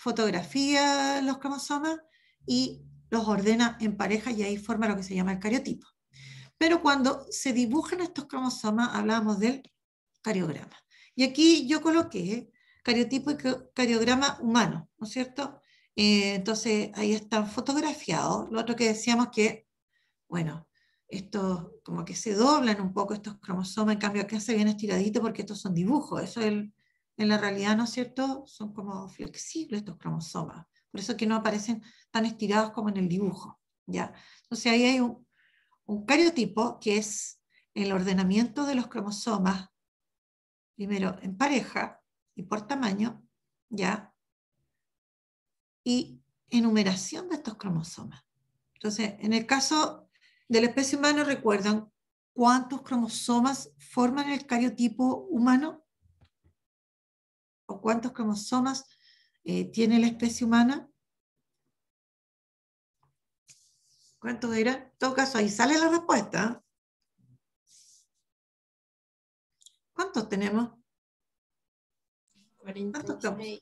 fotografía los cromosomas y los ordena en pareja y ahí forma lo que se llama el cariotipo. Pero cuando se dibujan estos cromosomas, hablábamos del cariograma. Y aquí yo coloqué cariotipo y cariograma humano, ¿no es cierto? Eh, entonces ahí están fotografiados. Lo otro que decíamos que, bueno, estos como que se doblan un poco estos cromosomas, en cambio acá se bien estiraditos porque estos son dibujos, eso es el, en la realidad, ¿no es cierto?, son como flexibles estos cromosomas. Por eso que no aparecen tan estirados como en el dibujo. ¿ya? Entonces ahí hay un, cariotipo que es el ordenamiento de los cromosomas, primero en pareja y por tamaño, ¿ya? Y enumeración de estos cromosomas. Entonces, en el caso de la especie humana, ¿recuerdan cuántos cromosomas forman el cariotipo humano? cuántos cromosomas eh, tiene la especie humana. ¿Cuántos eran? En todo caso, ahí sale la respuesta. ¿Cuántos tenemos? 46.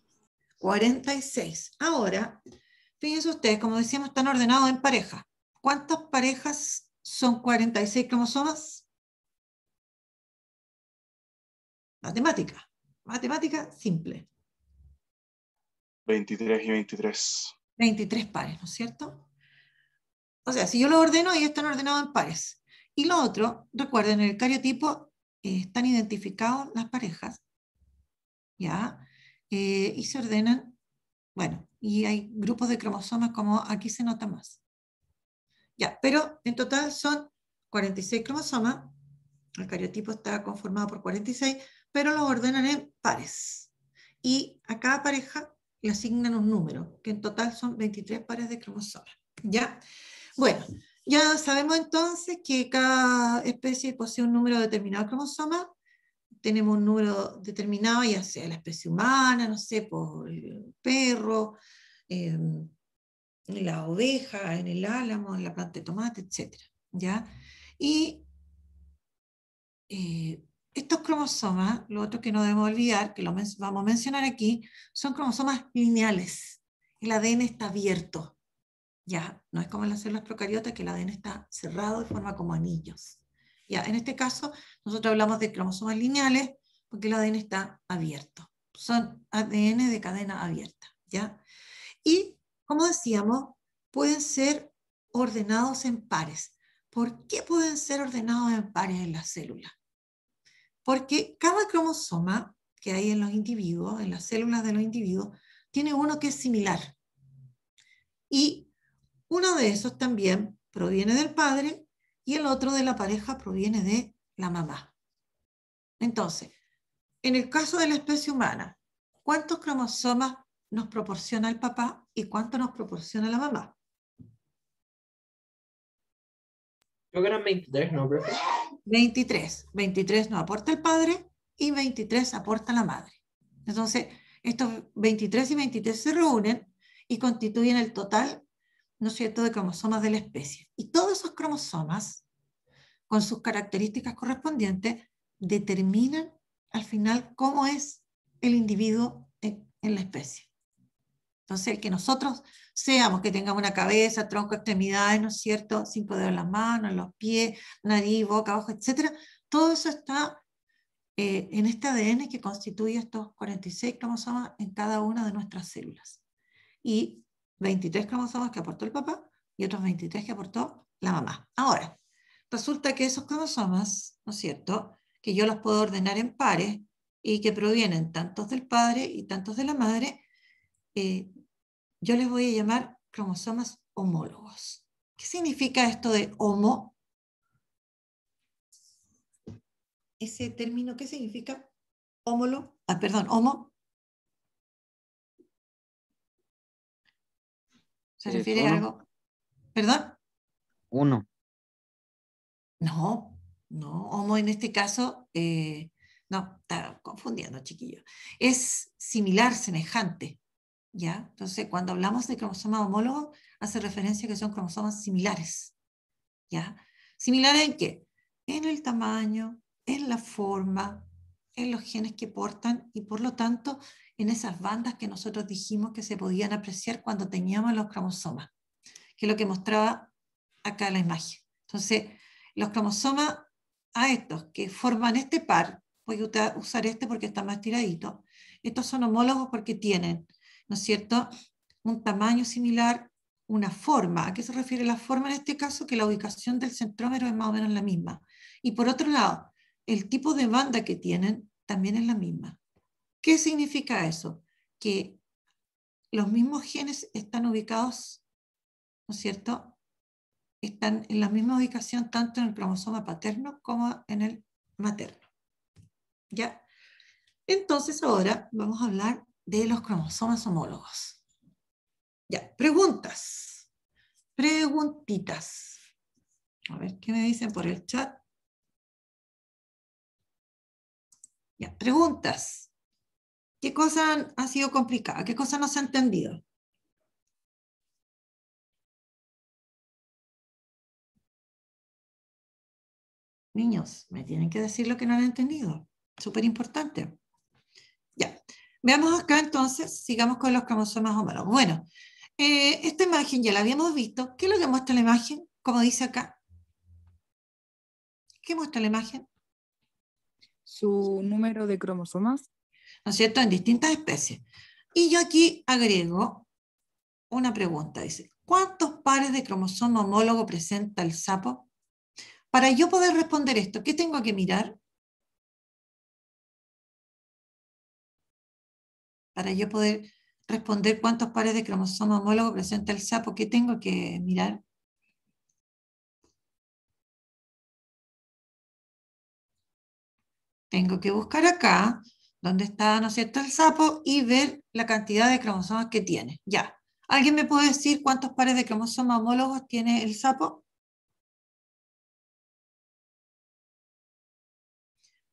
46. Ahora, fíjense ustedes, como decíamos, están ordenados en pareja. ¿Cuántas parejas son 46 cromosomas? Matemática. Matemática simple. 23 y 23. 23 pares, ¿no es cierto? O sea, si yo lo ordeno, ellos están ordenados en pares. Y lo otro, recuerden, en el cariotipo eh, están identificados las parejas, ¿ya? Eh, y se ordenan, bueno, y hay grupos de cromosomas como aquí se nota más. Ya, pero en total son 46 cromosomas, el cariotipo está conformado por 46, pero los ordenan en pares. Y a cada pareja le asignan un número, que en total son 23 pares de cromosomas. ¿Ya? Bueno, ya sabemos entonces que cada especie posee un número determinado de cromosomas. Tenemos un número determinado, ya sea la especie humana, no sé, por el perro, em, la oveja, en el álamo, en la planta de tomate, etc. ¿Ya? Y eh, estos cromosomas, lo otro que no debemos olvidar, que lo vamos a mencionar aquí, son cromosomas lineales. El ADN está abierto. Ya, no es como en las células procariotas que el ADN está cerrado y forma como anillos. Ya, en este caso, nosotros hablamos de cromosomas lineales porque el ADN está abierto. Son ADN de cadena abierta. ¿ya? Y, como decíamos, pueden ser ordenados en pares. ¿Por qué pueden ser ordenados en pares en las células? porque cada cromosoma que hay en los individuos, en las células de los individuos, tiene uno que es similar. Y uno de esos también proviene del padre y el otro de la pareja proviene de la mamá. Entonces, en el caso de la especie humana, ¿cuántos cromosomas nos proporciona el papá y cuánto nos proporciona la mamá? Creo que 23, ¿no, 23. 23 no aporta el padre y 23 aporta la madre. Entonces, estos 23 y 23 se reúnen y constituyen el total, ¿no es cierto?, de cromosomas de la especie. Y todos esos cromosomas, con sus características correspondientes, determinan al final cómo es el individuo en la especie. Entonces, el que nosotros seamos, que tengamos una cabeza, tronco, extremidades, ¿no es cierto? sin poder en las manos, los pies, nariz, boca, ojo, etc. Todo eso está eh, en este ADN que constituye estos 46 cromosomas en cada una de nuestras células. Y 23 cromosomas que aportó el papá y otros 23 que aportó la mamá. Ahora, resulta que esos cromosomas, ¿no es cierto? Que yo los puedo ordenar en pares y que provienen tantos del padre y tantos de la madre, eh, yo les voy a llamar cromosomas homólogos. ¿Qué significa esto de homo? Ese término, ¿qué significa? Homolo, ah, perdón, homo. ¿Se refiere a algo? ¿Perdón? Uno. No, no, homo en este caso, eh, no, está confundiendo, chiquillo. Es similar, semejante. ¿ya? Entonces, cuando hablamos de cromosomas homólogos, hace referencia a que son cromosomas similares, ¿ya? ¿Similares en qué? En el tamaño, en la forma, en los genes que portan y por lo tanto en esas bandas que nosotros dijimos que se podían apreciar cuando teníamos los cromosomas, que es lo que mostraba acá la imagen. Entonces, los cromosomas a estos que forman este par, voy a usar este porque está más tiradito, estos son homólogos porque tienen ¿no es cierto? Un tamaño similar, una forma. ¿A qué se refiere la forma en este caso? Que la ubicación del centrómero es más o menos la misma. Y por otro lado, el tipo de banda que tienen también es la misma. ¿Qué significa eso? Que los mismos genes están ubicados, ¿no es cierto? Están en la misma ubicación tanto en el cromosoma paterno como en el materno. ¿Ya? Entonces ahora vamos a hablar de los cromosomas homólogos. Ya, preguntas. Preguntitas. A ver qué me dicen por el chat. Ya, preguntas. ¿Qué cosa ha sido complicada? ¿Qué cosa no se ha entendido? Niños, me tienen que decir lo que no han entendido. Súper importante. Veamos acá entonces, sigamos con los cromosomas homólogos. Bueno, eh, esta imagen ya la habíamos visto. ¿Qué es lo que muestra la imagen? Como dice acá. ¿Qué muestra la imagen? Su número de cromosomas. ¿No es cierto? En distintas especies. Y yo aquí agrego una pregunta. Dice, ¿cuántos pares de cromosoma homólogo presenta el sapo? Para yo poder responder esto, ¿qué tengo que mirar? para yo poder responder cuántos pares de cromosoma homólogos presenta el sapo, ¿qué tengo que mirar? Tengo que buscar acá, dónde está, ¿no es cierto?, el sapo y ver la cantidad de cromosomas que tiene. Ya. ¿Alguien me puede decir cuántos pares de cromosomas homólogos tiene el sapo?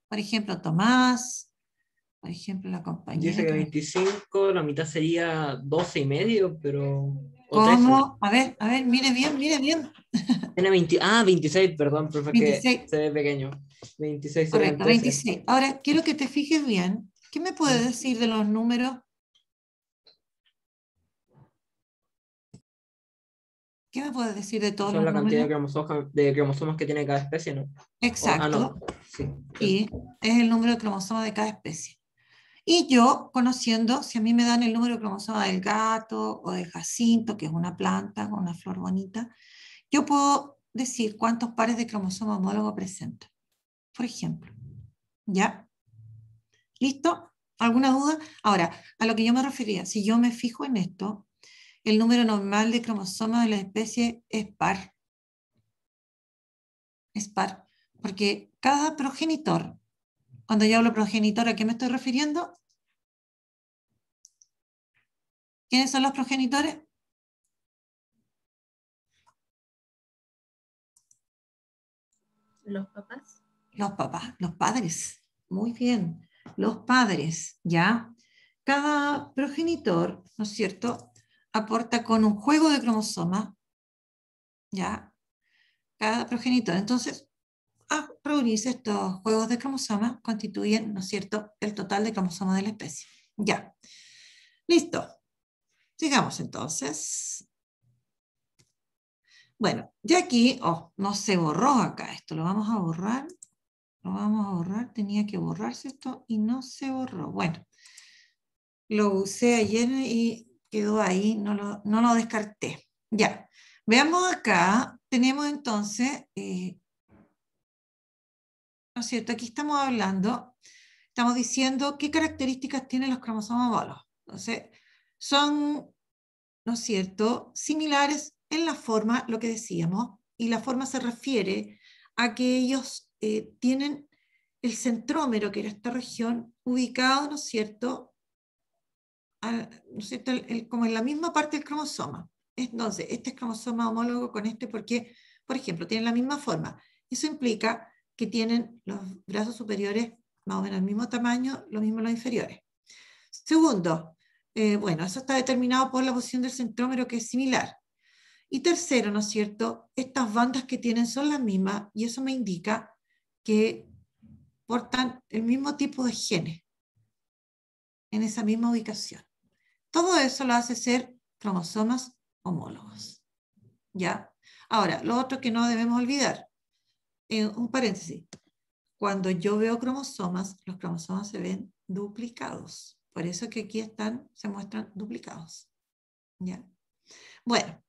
Por ejemplo, Tomás, por ejemplo, la compañía. Dice que 25, la mitad sería 12 y medio, pero. ¿Cómo? A ver, a ver, mire bien, mire bien. Tiene 20, ah, 26, perdón, profe, que se ve pequeño. 26. Correcto, 26. Ahora, quiero que te fijes bien. ¿Qué me puedes mm. decir de los números? ¿Qué me puedes decir de todos Son la cantidad de cromosomas, de cromosomas, que tiene cada especie, ¿no? Ah, Exacto. Sí. Y es el número de cromosomas de cada especie. Y yo, conociendo, si a mí me dan el número de cromosoma del gato o del jacinto, que es una planta con una flor bonita, yo puedo decir cuántos pares de cromosomas homólogo presento, por ejemplo. ¿Ya? ¿Listo? ¿Alguna duda? Ahora, a lo que yo me refería, si yo me fijo en esto, el número normal de cromosomas de la especie es par. Es par, porque cada progenitor cuando yo hablo progenitor, ¿a qué me estoy refiriendo? ¿Quiénes son los progenitores? Los papás. Los papás, los padres. Muy bien. Los padres, ¿ya? Cada progenitor, ¿no es cierto?, aporta con un juego de cromosomas, ¿ya? Cada progenitor. Entonces, a ah, reunirse estos juegos de cromosomas, constituyen, ¿no es cierto?, el total de cromosomas de la especie. Ya. Listo. Sigamos entonces. Bueno, ya aquí, oh, no se borró acá esto, lo vamos a borrar. Lo vamos a borrar, tenía que borrarse esto y no se borró. Bueno, lo usé ayer y quedó ahí, no lo, lo descarté. Ya, veamos acá, tenemos entonces eh, ¿no es cierto? Aquí estamos hablando, estamos diciendo qué características tienen los cromosomas homólogos. Entonces, son, ¿no es cierto?, similares en la forma, lo que decíamos, y la forma se refiere a que ellos eh, tienen el centrómero, que era esta región, ubicado, ¿no es cierto?, ¿no es cierto? como en la misma parte del cromosoma. Entonces, este es cromosoma homólogo con este porque, por ejemplo, tienen la misma forma. Eso implica que tienen los brazos superiores más o menos el mismo tamaño, lo mismo los inferiores. Segundo, eh, bueno, eso está determinado por la posición del centrómero que es similar. Y tercero, ¿no es cierto? Estas bandas que tienen son las mismas y eso me indica que portan el mismo tipo de genes en esa misma ubicación. Todo eso lo hace ser cromosomas homólogos. ¿Ya? Ahora, lo otro que no debemos olvidar, en eh, un paréntesis. Cuando yo veo cromosomas, los cromosomas se ven duplicados. Por eso que aquí están, se muestran duplicados. Bueno,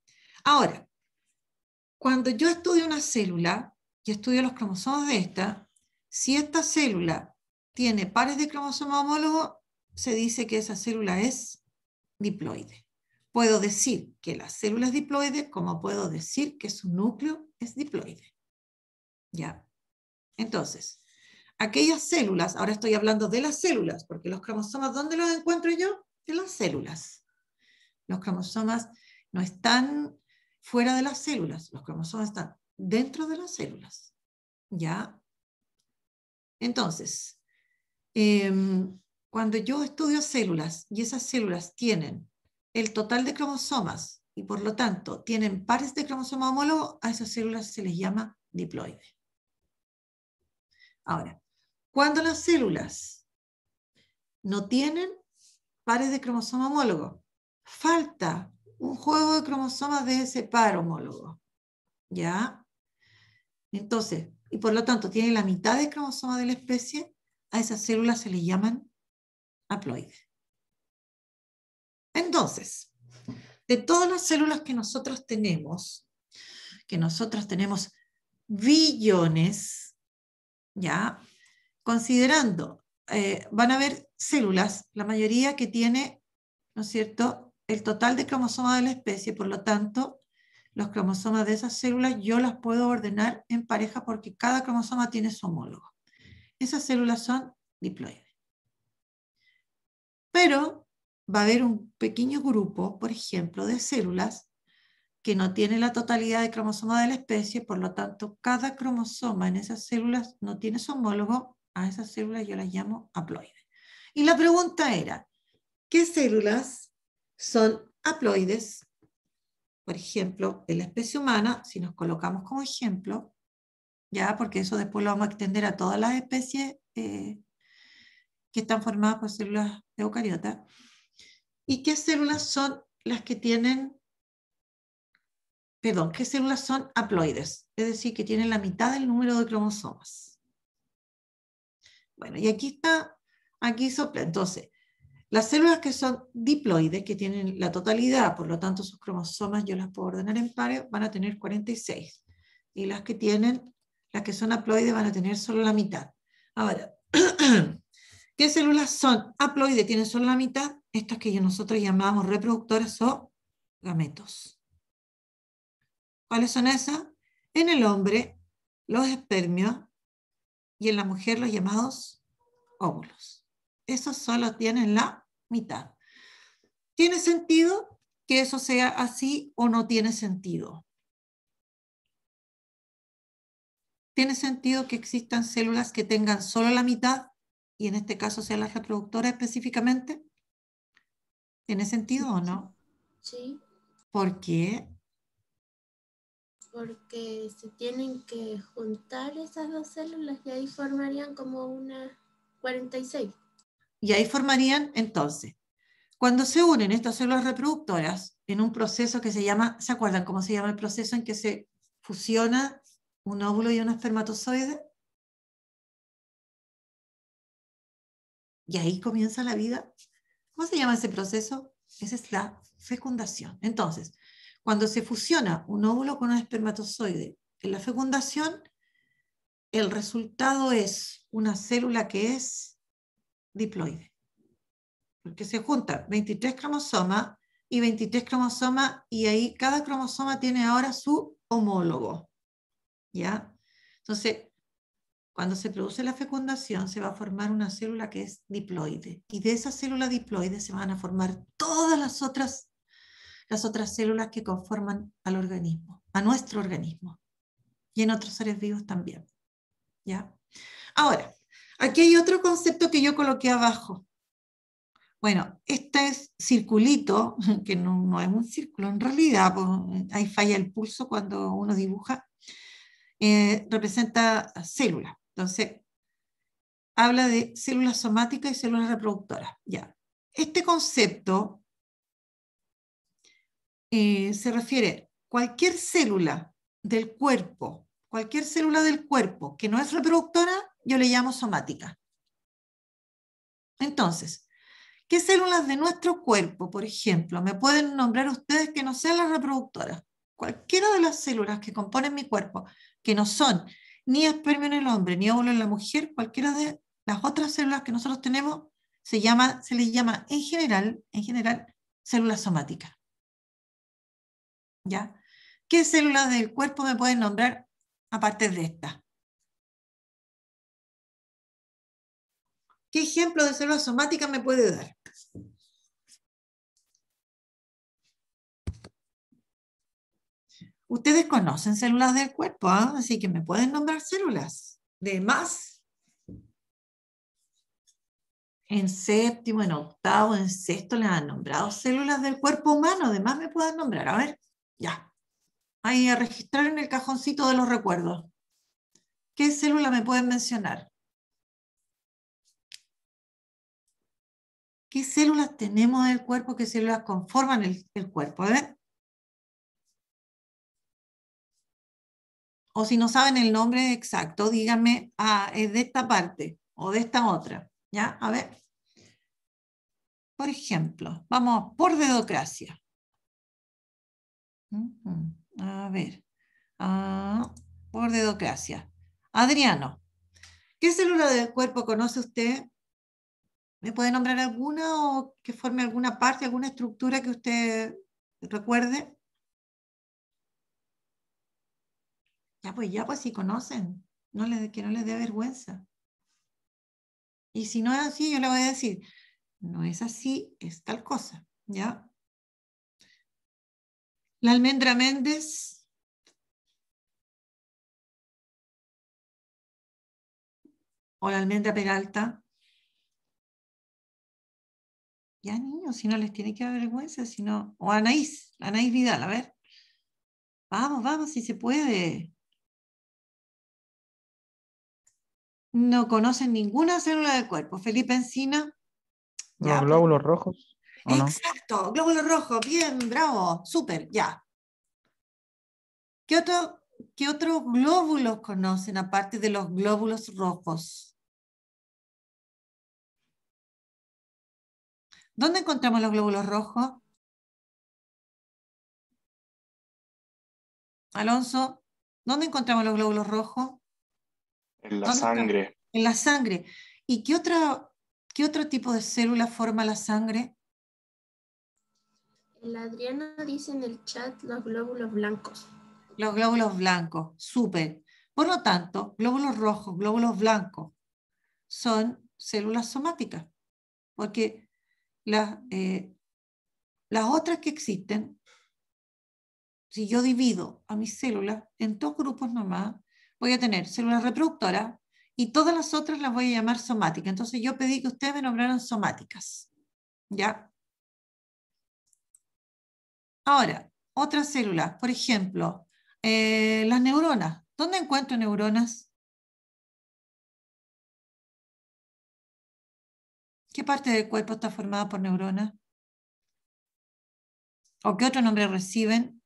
ahora, cuando yo estudio una célula y estudio los cromosomas de esta, si esta célula tiene pares de cromosomas homólogos, se dice que esa célula es diploide. Puedo decir que la célula es diploide, como puedo decir que su núcleo es diploide. ¿Ya? Entonces, aquellas células, ahora estoy hablando de las células, porque los cromosomas, ¿dónde los encuentro yo? En las células. Los cromosomas no están fuera de las células, los cromosomas están dentro de las células. ¿Ya? Entonces, em, cuando yo estudio células y esas células tienen el total de cromosomas y por lo tanto tienen pares de cromosomas homólogo a esas células se les llama diploide. Ahora, cuando las células no tienen pares de cromosoma homólogo, falta un juego de cromosomas de ese par homólogo. ¿Ya? Entonces, y por lo tanto tienen la mitad de cromosoma de la especie, a esas células se le llaman haploides. Entonces, de todas las células que nosotros tenemos, que nosotros tenemos billones, ¿ya? Considerando, eh, van a haber células, la mayoría que tiene, ¿no es cierto?, el total de cromosomas de la especie, por lo tanto, los cromosomas de esas células yo las puedo ordenar en pareja porque cada cromosoma tiene su homólogo. Esas células son diploides. Pero va a haber un pequeño grupo, por ejemplo, de células que no tiene la totalidad de cromosomas de la especie, por lo tanto, cada cromosoma en esas células no tiene su homólogo, a esas células yo las llamo haploides. Y la pregunta era, ¿qué células son haploides? Por ejemplo, en la especie humana, si nos colocamos como ejemplo, ya porque eso después lo vamos a extender a todas las especies eh, que están formadas por células eucariotas, y qué células son las que tienen perdón, qué células son haploides, es decir, que tienen la mitad del número de cromosomas. Bueno, y aquí está, aquí sopla. Entonces, las células que son diploides, que tienen la totalidad, por lo tanto sus cromosomas yo las puedo ordenar en pares, van a tener 46. Y las que tienen, las que son haploides van a tener solo la mitad. Ahora, ¿qué células son haploides? Tienen solo la mitad. Estas que nosotros llamamos reproductoras o gametos. ¿Cuáles son esas? En el hombre, los espermios y en la mujer los llamados óvulos. Esos solo tienen la mitad. ¿Tiene sentido que eso sea así o no tiene sentido? ¿Tiene sentido que existan células que tengan solo la mitad y en este caso sean las reproductoras específicamente? ¿Tiene sentido o no? Sí. ¿Por qué? porque se tienen que juntar esas dos células y ahí formarían como una 46. Y ahí formarían entonces, cuando se unen estas células reproductoras en un proceso que se llama, ¿se acuerdan cómo se llama el proceso en que se fusiona un óvulo y un espermatozoide? Y ahí comienza la vida. ¿Cómo se llama ese proceso? Esa es la fecundación. Entonces, cuando se fusiona un óvulo con un espermatozoide en la fecundación, el resultado es una célula que es diploide, porque se juntan 23 cromosomas y 23 cromosomas y ahí cada cromosoma tiene ahora su homólogo. ¿Ya? Entonces, cuando se produce la fecundación se va a formar una célula que es diploide y de esa célula diploide se van a formar todas las otras las otras células que conforman al organismo, a nuestro organismo y en otros seres vivos también. ¿Ya? Ahora, aquí hay otro concepto que yo coloqué abajo. Bueno, este es circulito, que no, es un círculo en realidad, pues, ahí falla el pulso cuando uno dibuja, eh, representa células. Entonces, habla de células somáticas y células reproductoras. Ya. Este concepto eh, se refiere cualquier célula del cuerpo, cualquier célula del cuerpo que no es reproductora, yo le llamo somática. Entonces, ¿qué células de nuestro cuerpo, por ejemplo, me pueden nombrar ustedes que no sean las reproductoras? Cualquiera de las células que componen mi cuerpo, que no son ni espermio en el hombre, ni óvulo en la mujer, cualquiera de las otras células que nosotros tenemos, se, llama, se les llama en general, en general, células somáticas. ¿Ya? ¿Qué células del cuerpo me pueden nombrar aparte de esta? ¿Qué ejemplo de células somáticas me puede dar? Ustedes conocen células del cuerpo, ¿ah? así que me pueden nombrar células de más. En séptimo, en octavo, en sexto les han nombrado células del cuerpo humano, Además, me pueden nombrar. A ver. Ya. Ahí a registrar en el cajoncito de los recuerdos. ¿Qué célula me pueden mencionar? ¿Qué células tenemos del cuerpo? ¿Qué células conforman el, cuerpo? A ver. O si no saben el nombre exacto, díganme, ah, es de esta parte o de esta otra. ¿Ya? A ver. Por ejemplo, vamos por dedocracia. A ver. Ah, por dedocracia. Adriano, ¿qué célula del cuerpo conoce usted? ¿Me puede nombrar alguna o que forme alguna parte, alguna estructura que usted recuerde? Ya pues, ya pues, si conocen, no que no les dé vergüenza. Y si no es así, yo le voy a decir, no es así, es tal cosa, ¿ya? La almendra Méndez. O la almendra Peralta. Ya niños, si no les tiene que dar vergüenza, no. O Anaís, Anaís Vidal, a ver. Vamos, vamos, si se puede. No conocen ninguna célula del cuerpo. Felipe Encina. los glóbulos pues. rojos. Exacto, glóbulos rojos. bien, bravo, súper, ya. ¿Qué, otro, otros glóbulos conocen aparte de los glóbulos rojos? ¿Dónde encontramos los glóbulos rojos? Alonso, ¿dónde encontramos los glóbulos rojos? En la sangre. En la sangre. ¿Y qué, qué otro tipo de célula forma la sangre? La Adriana dice en el chat los glóbulos blancos. Los glóbulos blancos, súper. Por lo tanto, glóbulos rojos, glóbulos blancos son células somáticas, porque las, eh, las otras que existen, si yo divido a mis células en dos grupos nomás, voy a tener células reproductoras y todas las otras las voy a llamar somáticas. Entonces yo pedí que ustedes me nombraran somáticas. ¿Ya? Ahora, otras células, por ejemplo, eh, las neuronas. ¿Dónde encuentro neuronas? ¿Qué parte del cuerpo está formada por neuronas? ¿O qué otro nombre reciben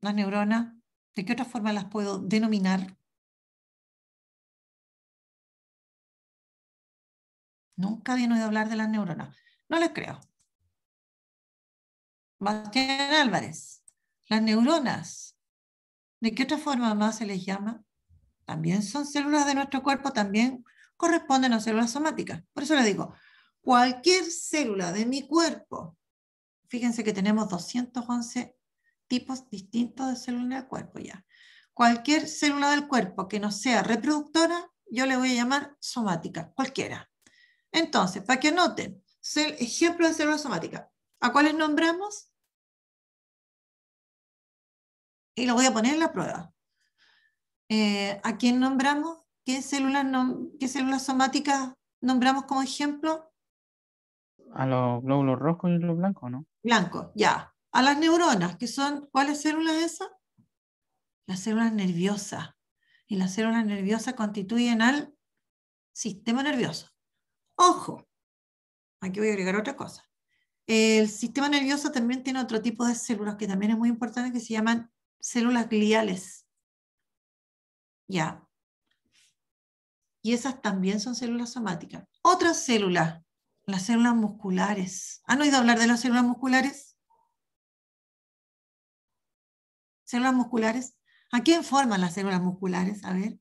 las neuronas? ¿De qué otra forma las puedo denominar? Nunca había oído hablar de las neuronas. No les creo. Bastián Álvarez, las neuronas, ¿de qué otra forma más se les llama? También son células de nuestro cuerpo, también corresponden a células somáticas. Por eso le digo, cualquier célula de mi cuerpo, fíjense que tenemos 211 tipos distintos de células del cuerpo ya. Cualquier célula del cuerpo que no sea reproductora, yo le voy a llamar somática, cualquiera. Entonces, para que anoten, ejemplo de célula somática, ¿A cuáles nombramos? Y lo voy a poner en la prueba. Eh, ¿A quién nombramos? ¿Qué células, ¿Qué células somáticas nombramos como ejemplo? A los glóbulos rojos y los blancos, ¿no? Blanco, ya. A las neuronas, que son, ¿cuáles células esas? Las células nerviosas. Y las células nerviosas constituyen al sistema nervioso. Ojo, aquí voy a agregar otra cosa. El sistema nervioso también tiene otro tipo de células que también es muy importante que se llaman células gliales. Ya. Y esas también son células somáticas. Otra células, las células musculares. ¿Han oído hablar de las células musculares? Células musculares. ¿A quién forman las células musculares? A ver.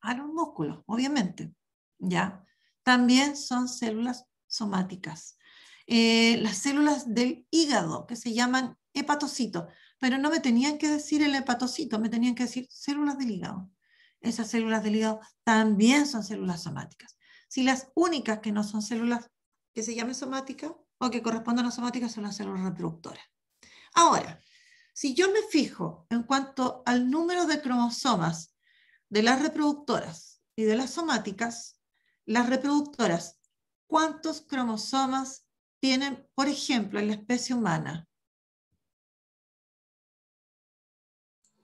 A los músculos, obviamente. Ya también son células somáticas. Eh, las células del hígado, que se llaman hepatocitos, pero no me tenían que decir el hepatocito, me tenían que decir células del hígado. Esas células del hígado también son células somáticas. Si las únicas que no son células que se llamen somáticas o que correspondan a somáticas son las células reproductoras. Ahora, si yo me fijo en cuanto al número de cromosomas de las reproductoras y de las somáticas, las reproductoras, ¿cuántos cromosomas tienen, por ejemplo, en la especie humana?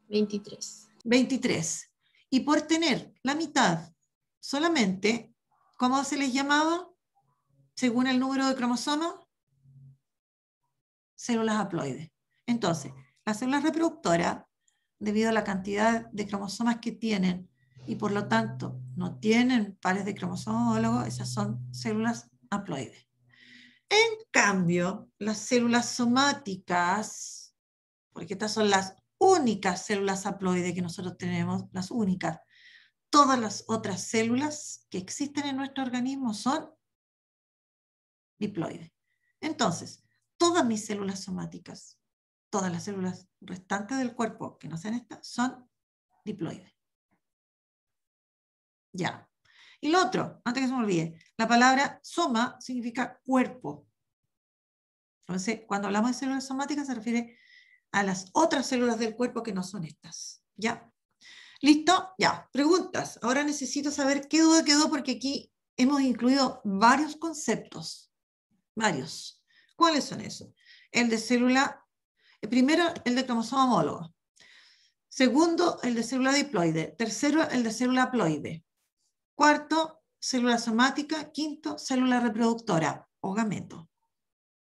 23. 23. Y por tener la mitad solamente, ¿cómo se les llamaba? Según el número de cromosomas, células haploides. Entonces, las células reproductoras, debido a la cantidad de cromosomas que tienen y por lo tanto no tienen pares de cromosomólogos, homólogos, esas son células haploides. En cambio, las células somáticas, porque estas son las únicas células haploides que nosotros tenemos, las únicas, todas las otras células que existen en nuestro organismo son diploides. Entonces, todas mis células somáticas, todas las células restantes del cuerpo que no sean estas, son diploides. Ya. Y lo otro, antes que se me olvide, la palabra soma significa cuerpo. Entonces, cuando hablamos de células somáticas se refiere a las otras células del cuerpo que no son estas. ¿Ya? ¿Listo? Ya. Preguntas. Ahora necesito saber qué duda quedó porque aquí hemos incluido varios conceptos. Varios. ¿Cuáles son esos? El de célula, eh, primero el de cromosoma homólogo. Segundo, el de célula diploide. Tercero, el de célula ploide. Cuarto, célula somática. Quinto, célula reproductora o gameto.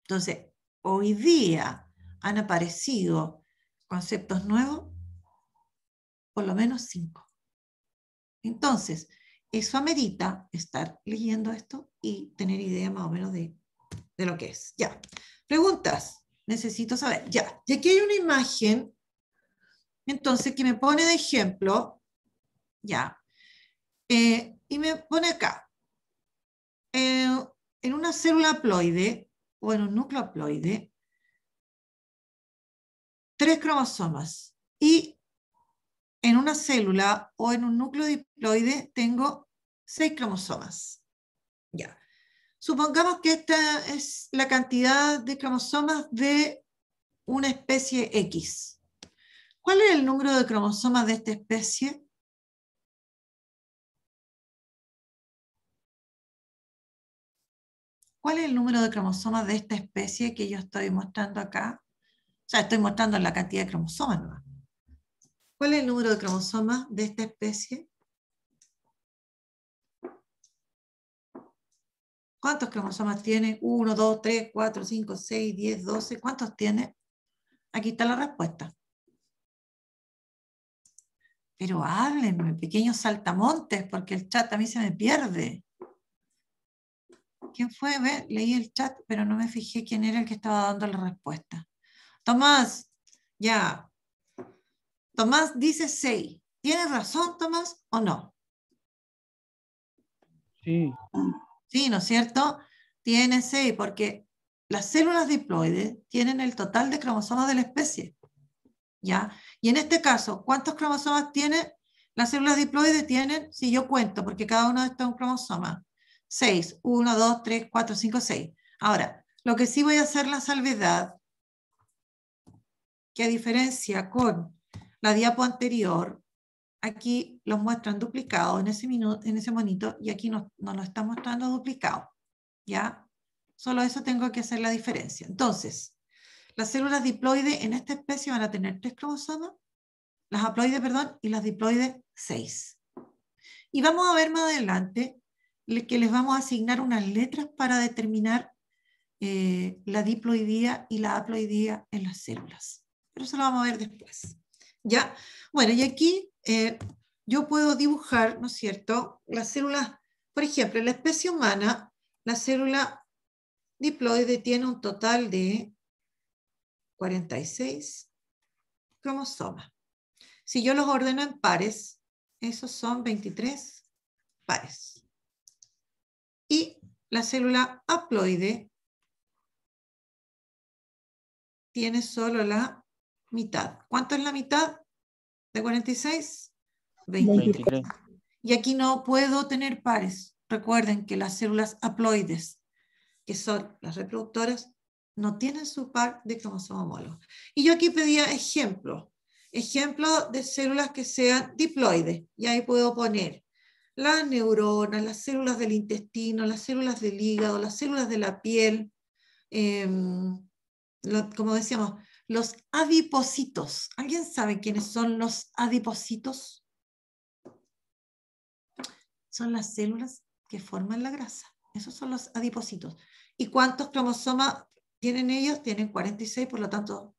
Entonces, hoy día han aparecido conceptos nuevos, por lo menos cinco. Entonces, eso amerita estar leyendo esto y tener idea más o menos de, de lo que es. Ya. Preguntas. Necesito saber. Ya. Ya que hay una imagen, entonces, que me pone de ejemplo, ya, eh, y me pone acá, eh, en una célula haploide, o en un núcleo haploide, tres cromosomas. Y en una célula o en un núcleo diploide tengo seis cromosomas. Ya. Supongamos que esta es la cantidad de cromosomas de una especie X. ¿Cuál es el número de cromosomas de esta especie? ¿Cuál es el número de cromosomas de esta especie que yo estoy mostrando acá? O sea, estoy mostrando la cantidad de cromosomas. ¿Cuál es el número de cromosomas de esta especie? ¿Cuántos cromosomas tiene? 1, 2, 3, 4, 5, 6, 10, 12. ¿Cuántos tiene? Aquí está la respuesta. Pero háblenme, pequeños saltamontes, porque el chat a mí se me pierde. ¿quién fue? leí el chat, pero no me fijé quién era el que estaba dando la respuesta. Tomás, ya. Tomás dice 6. ¿Tienes razón, Tomás, o no? Sí. Sí, ¿no es cierto? Tiene 6, porque las células diploides tienen el total de cromosomas de la especie. ¿Ya? Y en este caso, ¿cuántos cromosomas tiene? Las células diploides tienen, si yo cuento, porque cada uno de estos es un cromosoma, 6. 1, 2, 3, 4, 5, 6. Ahora, lo que sí voy a hacer la salvedad, que a diferencia con la diapo anterior, aquí los muestran duplicado en ese, en ese monito y aquí nos, nos lo está mostrando duplicado. ¿Ya? Solo eso tengo que hacer la diferencia. Entonces, las células diploides en esta especie van a tener tres cromosomas, las haploides, perdón, y las diploides 6. Y vamos a ver más adelante que les vamos a asignar unas letras para determinar eh, la diploidía y la haploidía en las células. Pero eso lo vamos a ver después. ¿Ya? Bueno, y aquí eh, yo puedo dibujar, ¿no es cierto?, las células, por ejemplo, en la especie humana, la célula diploide tiene un total de 46 cromosomas. Si yo los ordeno en pares, esos son 23 pares. La célula haploide tiene solo la mitad. ¿Cuánto es la mitad de 46? 23. Y aquí no puedo tener pares. Recuerden que las células haploides, que son las reproductoras, no tienen su par de cromosoma homólogo. Y yo aquí pedía ejemplo, ejemplo de células que sean diploides. Y ahí puedo poner las neuronas, las células del intestino, las células del hígado, las células de la piel, em, como decíamos, los adipocitos. ¿Alguien sabe quiénes son los adipocitos? Son las células que forman la grasa. Esos son los adipocitos. ¿Y cuántos cromosomas tienen ellos? Tienen 46, por lo tanto,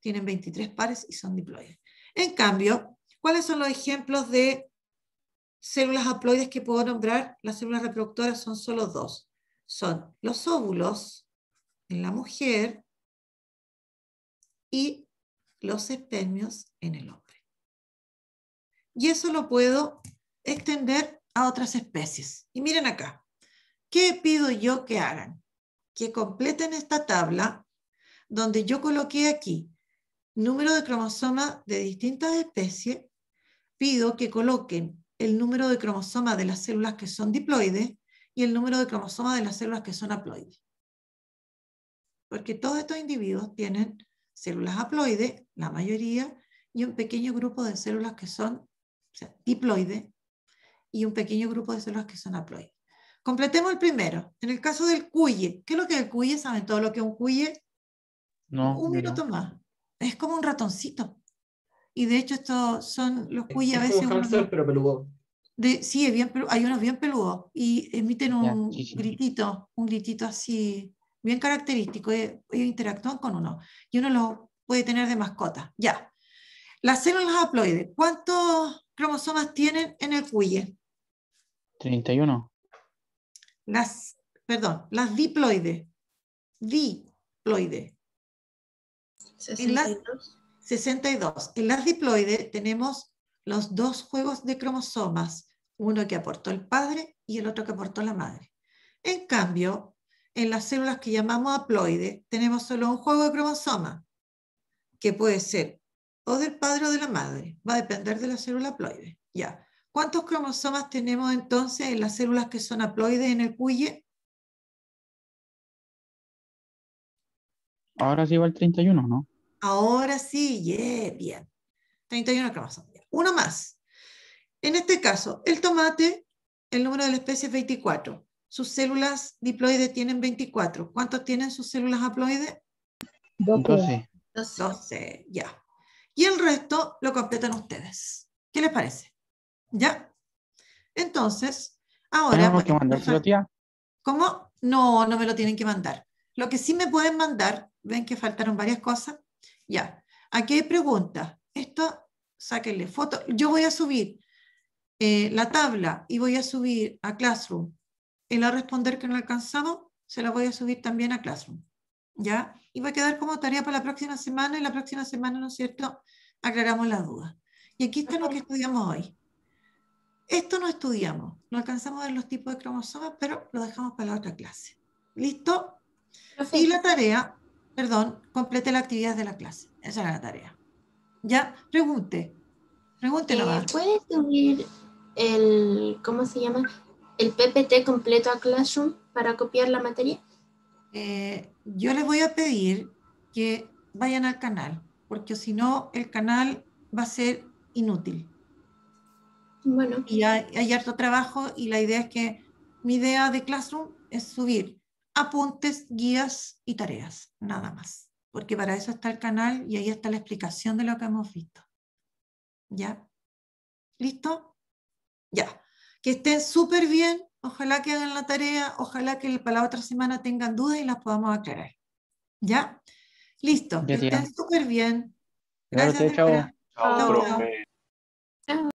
tienen 23 pares y son diploides. En cambio, ¿cuáles son los ejemplos de células haploides que puedo nombrar, las células reproductoras son solo dos. Son los óvulos en la mujer y los espermios en el hombre. Y eso lo puedo extender a otras especies. Y miren acá, ¿qué pido yo que hagan? Que completen esta tabla donde yo coloqué aquí número de cromosomas de distintas especies, pido que coloquen el número de cromosomas de las células que son diploides y el número de cromosomas de las células que son haploides. Porque todos estos individuos tienen células haploides, la mayoría, y un pequeño grupo de células que son o sea, diploides y un pequeño grupo de células que son haploides. Completemos el primero. En el caso del cuye, ¿qué es lo que es el cuye? ¿Saben todo lo que es un cuye? No. Un minuto más. Es como un ratoncito y de hecho estos son los cuyes a veces... un De, sí, bien, hay unos bien peludos y emiten un gritito, un gritito así bien característico, eh, ellos interactúan con uno y uno lo puede tener de mascota. Ya. Las células haploides, ¿cuántos cromosomas tienen en el cuye? 31. Las, perdón, las diploides. Diploides. 62. 62. En las diploides tenemos los dos juegos de cromosomas, uno que aportó el padre y el otro que aportó la madre. En cambio, en las células que llamamos haploides tenemos solo un juego de cromosomas, que puede ser o del padre o de la madre, va a depender de la célula haploide. Ya. ¿Cuántos cromosomas tenemos entonces en las células que son haploides en el cuye? Ahora sí va el 31, ¿no? Ahora sí, yeah, bien. 31 cromosomas. Uno más. En este caso, el tomate, el número de la especie es 24. Sus células diploides tienen 24. ¿Cuántos tienen sus células haploides? 12. 12, ya. Y el resto lo completan ustedes. ¿Qué les parece? ¿Ya? Entonces, ahora... ¿Tenemos que mandárselo, tía? ¿Cómo? No, no me lo tienen que mandar. Lo que sí me pueden mandar, ven que faltaron varias cosas, ya. Aquí hay preguntas. Esto, sáquenle foto. Yo voy a subir eh, la tabla y voy a subir a Classroom. El a responder que no he alcanzado, se la voy a subir también a Classroom. ¿Ya? Y va a quedar como tarea para la próxima semana y la próxima semana, ¿no es cierto? Aclaramos las dudas. Y aquí está lo que estudiamos hoy. Esto no estudiamos, no alcanzamos a ver los tipos de cromosomas, pero lo dejamos para la otra clase. ¿Listo? Y la tarea perdón, complete la actividad de la clase. Esa es la tarea. Ya, pregunte. Pregunte eh, ¿Puede subir el, ¿cómo se llama? El PPT completo a Classroom para copiar la materia? Eh, yo les voy a pedir que vayan al canal, porque si no, el canal va a ser inútil. Bueno. Y hay harto trabajo y la idea es que mi idea de Classroom es subir apuntes, guías y tareas, nada más. Porque para eso está el canal y ahí está la explicación de lo que hemos visto. ¿Ya? ¿Listo? Ya. Que estén súper bien. Ojalá que hagan la tarea. Ojalá que para la otra semana tengan dudas y las podamos aclarar. ¿Ya? Listo. que estén súper bien. Gracias. Chao. Chao,